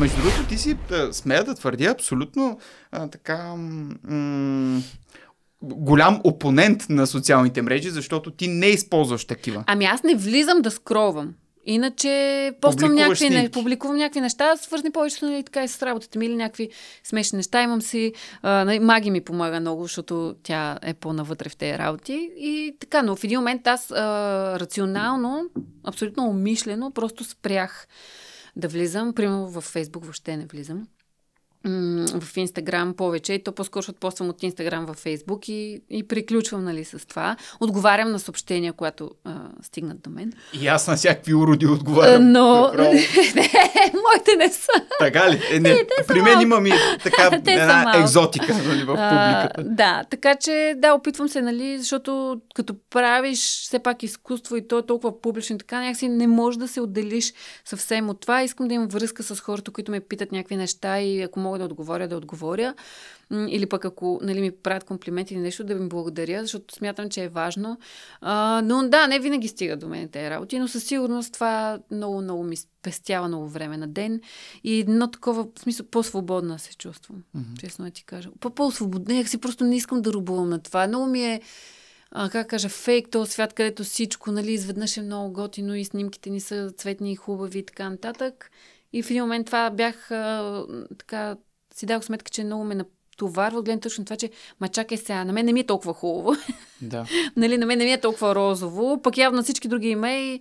Между другото, ти си, смея да твърдя, абсолютно а, така... М- голям опонент на социалните мрежи, защото ти не използваш такива. Ами аз не влизам да скровам. Иначе поствам някакви, не, публикувам някакви неща, свързани повечето нали, така и с работата ми или някакви смешни неща. Имам си, а, нали, маги ми помага много, защото тя е по-навътре в тези работи. И така, но в един момент аз а, рационално, абсолютно умишлено, просто спрях да влизам. Примерно в Фейсбук въобще не влизам в Инстаграм повече и то по-скоро ще отпоствам от Инстаграм във Фейсбук и, и приключвам нали, с това. Отговарям на съобщения, когато а, стигнат до мен. И аз на всякакви уроди отговарям. Но... не, моите не са. Така ли? Е, не. те При мен имам и така една екзотика нали, в публиката. А, да, така че да, опитвам се, нали, защото като правиш все пак изкуство и то е толкова публично, така някакси не можеш да се отделиш съвсем от това. Искам да имам връзка с хората, които ме питат някакви неща и ако мога да отговоря, да отговоря. Или пък ако нали, ми правят комплименти или нещо, да ми благодаря, защото смятам, че е важно. А, но да, не винаги стига до мен тези работи, но със сигурност това много, много ми спестява много време на ден и едно такова, в смисъл, по-свободна се чувствам. Mm-hmm. Честно да ти кажа. По-свободна, -по си просто не искам да рубувам на това. Много ми е а, как кажа, фейк, този свят, където всичко, нали, изведнъж е много готино и снимките ни са цветни и хубави и така нататък. И в един момент това бях а, така, си дадох сметка, че много ме натоварва от гледна точно това, че ма чакай сега, на мен не ми е толкова хубаво. Да. нали, на мен не ми е толкова розово, пък явно всички други имей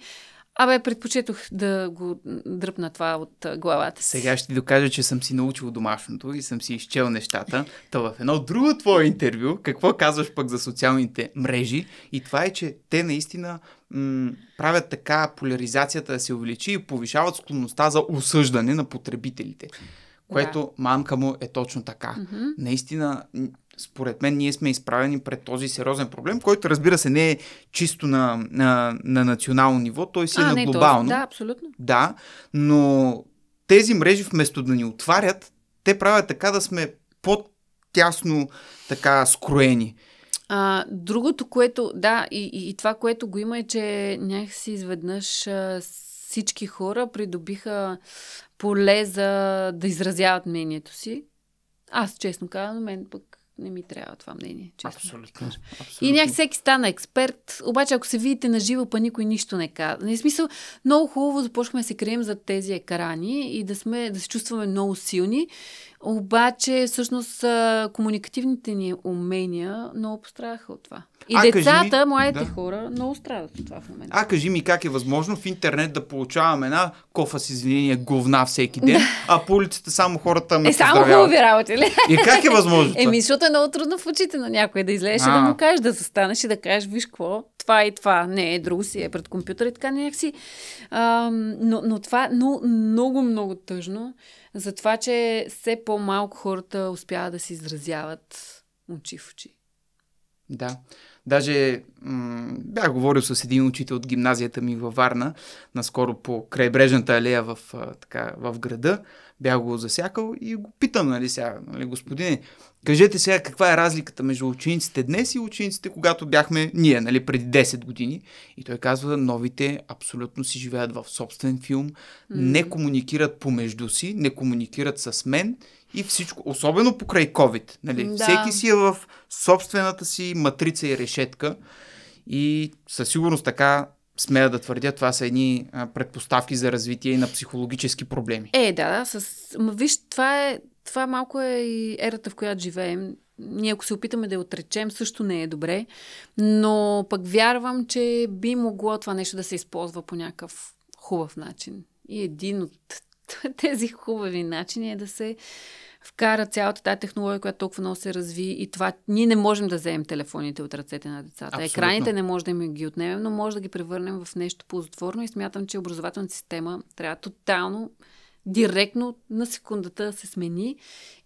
Абе, предпочетох да го дръпна това от главата. Си. Сега ще ти докажа, че съм си научил домашното и съм си изчел нещата. Та в едно друго твое интервю, какво казваш пък за социалните мрежи? И това е, че те наистина м- правят така поляризацията да се увеличи и повишават склонността за осъждане на потребителите. Което да. мамка му е точно така. Mm-hmm. Наистина, според мен ние сме изправени пред този сериозен проблем, който разбира се не е чисто на, на, на национално ниво, той си е а, е на не, е глобално. Този, да, абсолютно. Да, но тези мрежи вместо да ни отварят, те правят така да сме по-тясно така скроени. А, другото, което, да, и, и, и това, което го има е, че някакси изведнъж а, всички хора придобиха поле за да изразяват мнението си. Аз честно казвам, мен пък не ми трябва това мнение. Честно Абсолютно. Абсолютно. И някак всеки стана експерт, обаче ако се видите на живо, па никой нищо не казва. Не е смисъл, много хубаво започваме да се крием за тези екрани и да, сме, да се чувстваме много силни обаче, всъщност, комуникативните ни умения много пострадаха от това. И а, децата, ми, младите да. хора, много страдат от това в момента. А кажи ми как е възможно в интернет да получаваме една кофа с извинение, говна всеки ден, а по улицата само хората ме Е, само хубави работи ли? И как е възможно? Еми, защото е много трудно в очите на някой да излезеш и да му кажеш, да застанеш и да кажеш, виж какво, това и това. Не, е друго си е пред компютър и така някакси. А, но, но това е но, много, много тъжно за това, че все по-малко хората успяват да се изразяват очи в очи. Да. Даже м- бях говорил с един учител от гимназията ми във Варна, наскоро по крайбрежната алея в, а, така, в града. Бях го засякал и го питам, нали сега, нали, господине, кажете сега каква е разликата между учениците днес и учениците, когато бяхме ние, нали, преди 10 години. И той казва, новите абсолютно си живеят в собствен филм, mm-hmm. не комуникират помежду си, не комуникират с мен и всичко, особено покрай COVID. Нали? Да. Всеки си е в собствената си матрица и решетка и със сигурност така смея да твърдя, това са едни предпоставки за развитие на психологически проблеми. Е, да, да. С... виж, това е, това малко е и ерата, в която живеем. Ние ако се опитаме да я отречем, също не е добре, но пък вярвам, че би могло това нещо да се използва по някакъв хубав начин. И един от тези хубави начини е да се вкара цялата тази технология, която толкова много се разви и това. Ние не можем да вземем телефоните от ръцете на децата. Абсолютно. Екраните не може да им ги отнемем, но може да ги превърнем в нещо ползотворно и смятам, че образователната система трябва тотално директно на секундата се смени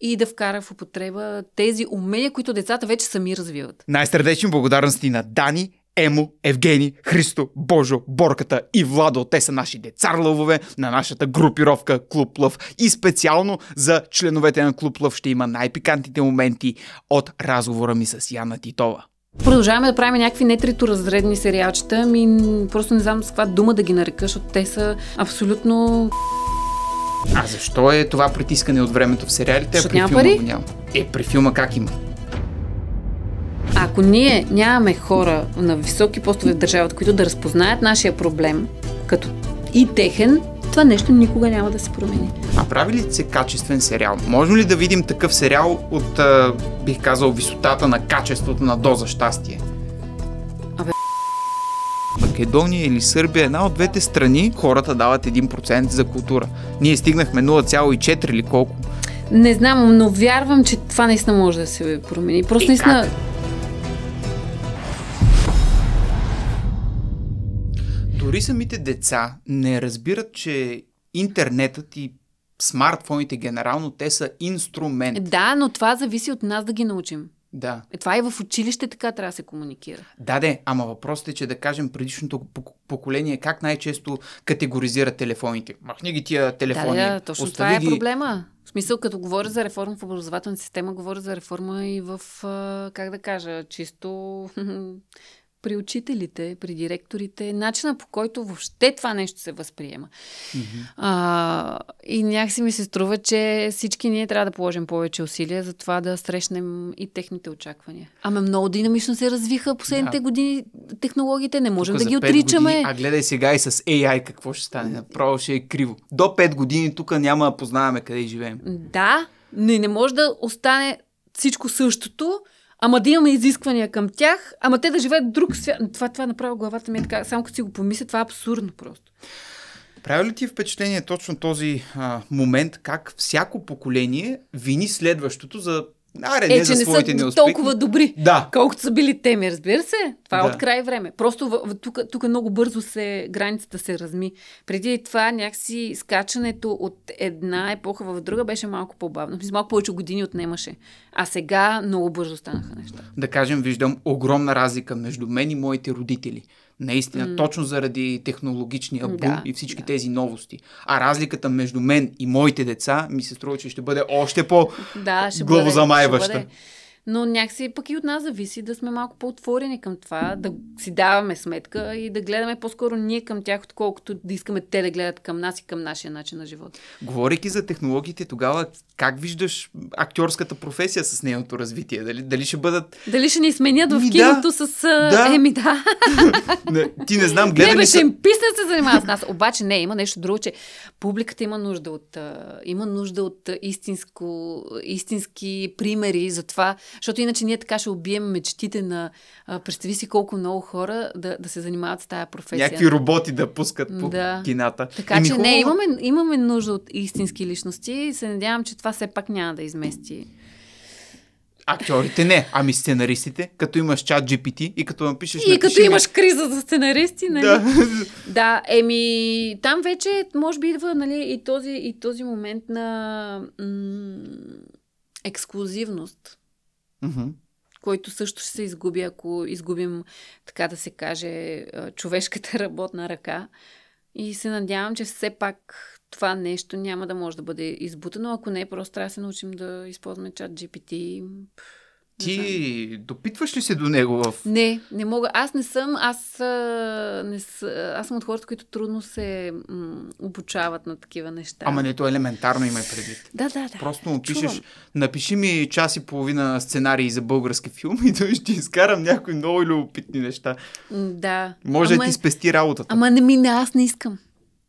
и да вкара в употреба тези умения, които децата вече сами развиват. Най-сърдечни благодарности на Дани Емо, Евгений, Христо, Божо, Борката и Владо. Те са наши децар лъвове на нашата групировка Клуб Лъв. И специално за членовете на Клуб Лъв ще има най-пикантните моменти от разговора ми с Яна Титова. Продължаваме да правим някакви нетрито разредни сериалчета. Ми просто не знам с каква дума да ги нарека, защото те са абсолютно а защо е това притискане от времето в сериалите? Е, защото при няма филма пари? Го няма. Е, при филма как има? ако ние нямаме хора на високи постове в държавата, които да разпознаят нашия проблем като и техен, това нещо никога няма да се промени. А прави ли се качествен сериал? Можем ли да видим такъв сериал от, бих казал, висотата на качеството на доза щастие? Абе... Македония или Сърбия, една от двете страни, хората дават 1% за култура. Ние стигнахме 0,4 или колко. Не знам, но вярвам, че това наистина може да се промени. Просто е, наистина... Как? Дори самите деца не разбират, че интернетът и смартфоните генерално, те са инструмент. Е, да, но това зависи от нас да ги научим. Да. Е, това и в училище така трябва да се комуникира. Да, да, ама въпросът е, че да кажем предишното поколение как най-често категоризира телефоните. Махни ги тия телефони. Да, да точно това е ги... е проблема. В смисъл, като говоря за реформа в образователната система, говоря за реформа и в, как да кажа, чисто при учителите, при директорите, начина по който въобще това нещо се възприема. Mm-hmm. А, и някакси ми се струва, че всички ние трябва да положим повече усилия за това да срещнем и техните очаквания. Ама много динамично се развиха последните yeah. години технологиите, не можем тука да ги отричаме. Години, а гледай сега и с AI какво ще стане. Направо ще е криво. До 5 години тук няма да познаваме къде живеем. Да, и не може да остане всичко същото, Ама да имаме изисквания към тях, ама те да живеят друг свят. Това, това направо главата ми е така. Само като си го помисля, това е абсурдно просто. Прави ли ти впечатление точно този а, момент, как всяко поколение вини следващото за Аре, е, не че за не са неуспехи. толкова добри, да. колкото са били теми, разбира се. Това е да. е от край време. Просто в, тук, тук много бързо се границата се разми. Преди това някакси скачането от една епоха в друга беше малко по-бавно. Малко повече години отнемаше. А сега много бързо станаха неща. Да кажем, виждам огромна разлика между мен и моите родители. Наистина, mm. точно заради технологичния бум да, и всички да. тези новости. А разликата между мен и моите деца ми се струва, че ще бъде още по-главозамайваща. Да, ще бъде, ще бъде но някакси пък и от нас зависи да сме малко по-отворени към това, да си даваме сметка и да гледаме по-скоро ние към тях, отколкото да искаме те да гледат към нас и към нашия начин на живота. Говорейки за технологиите, тогава как виждаш актьорската професия с нейното развитие? Дали, дали ще бъдат... Дали ще ни сменят в ми, киното да, с... Да. Еми да. не, ти не знам, гледай. не ще им писна се занимава с нас. Обаче не, има нещо друго, че публиката има нужда от, има нужда от истинско, истински примери за това, защото иначе ние така ще убием мечтите на... А, представи си колко много хора да, да се занимават с тая професия. Някакви роботи да пускат по да. кината. Така че хубаво... не, имаме, имаме нужда от истински личности и се надявам, че това все пак няма да измести. Актьорите не, ами сценаристите, като имаш чат GPT и като напишеш... И напиши, като имаш криза за сценаристи, нали? Да. да, еми, там вече може би идва нали, и, този, и този момент на м- ексклюзивност. Mm-hmm. Който също ще се изгуби, ако изгубим, така да се каже, човешката работна ръка. И се надявам, че все пак това нещо няма да може да бъде избутано. Ако не, просто трябва да се научим да използваме чат GPT ти допитваш ли се до него? В... Не, не мога. Аз не съм. Аз, не с... аз съм от хората, които трудно се м- обучават на такива неща. Ама не, то елементарно има предвид. Да, да, да. Просто му пишеш, Чувам. напиши ми час и половина сценарии за български филм и той ще изкарам някои много любопитни неща. Да. Може ама... да ти спести работата. Ама не ми, не, аз не искам.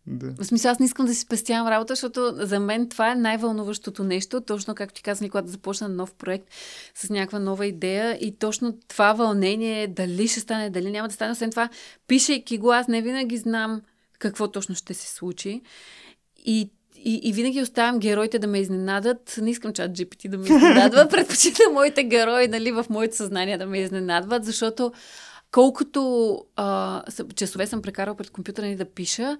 Да. В смисъл, аз не искам да си спестявам работа, защото за мен това е най-вълнуващото нещо. Точно както ти казвам, когато започна нов проект с някаква нова идея и точно това вълнение, е дали ще стане, дали няма да стане. Освен това, пишейки го, аз не винаги знам какво точно ще се случи. И и, и винаги оставям героите да ме изненадат. Не искам чат GPT да ме изненадва. Предпочитам моите герои, нали, в моето съзнание да ме изненадват, защото колкото а, часове съм прекарал пред компютъра ни да пиша,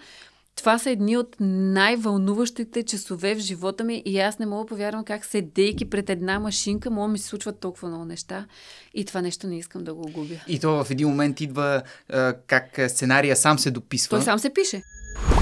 това са едни от най-вълнуващите часове в живота ми и аз не мога повярвам как седейки пред една машинка, мога ми се случват толкова много неща и това нещо не искам да го губя. И то в един момент идва как сценария сам се дописва. Той сам се пише.